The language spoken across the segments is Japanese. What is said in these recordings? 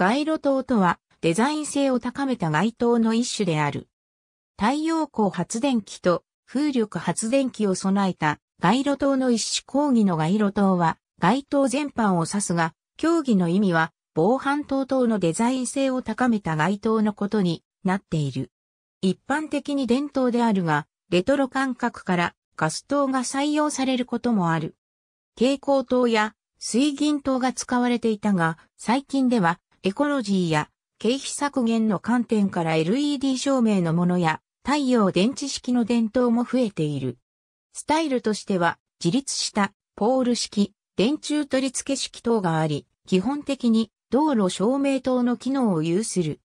街路灯とは、デザイン性を高めた街灯の一種である。太陽光発電機と風力発電機を備えた街路灯の一種講義の街路灯は街灯全般を指すが、競技の意味は防犯灯等のデザイン性を高めた街灯のことになっている。一般的に伝統であるが、レトロ感覚からガス灯が採用されることもある。蛍光灯や水銀灯が使われていたが、最近ではエコロジーや経費削減の観点から LED 照明のものや太陽電池式の伝統も増えている。スタイルとしては自立したポール式、電柱取り付け式等があり、基本的に道路照明灯の機能を有する。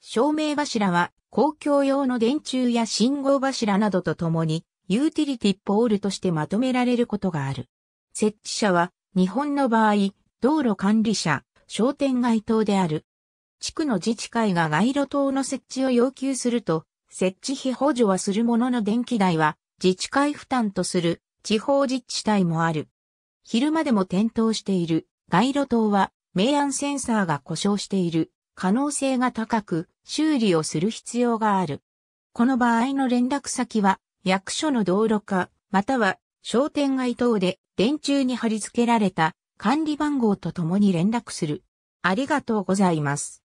照明柱は公共用の電柱や信号柱などとともにユーティリティポールとしてまとめられることがある。設置者は日本の場合、道路管理者、商店街灯である。地区の自治会が街路灯の設置を要求すると、設置費補助はするものの電気代は自治会負担とする地方自治体もある。昼間でも点灯している街路灯は明暗センサーが故障している可能性が高く修理をする必要がある。この場合の連絡先は役所の道路課または商店街等で電柱に貼り付けられた管理番号とともに連絡する。ありがとうございます。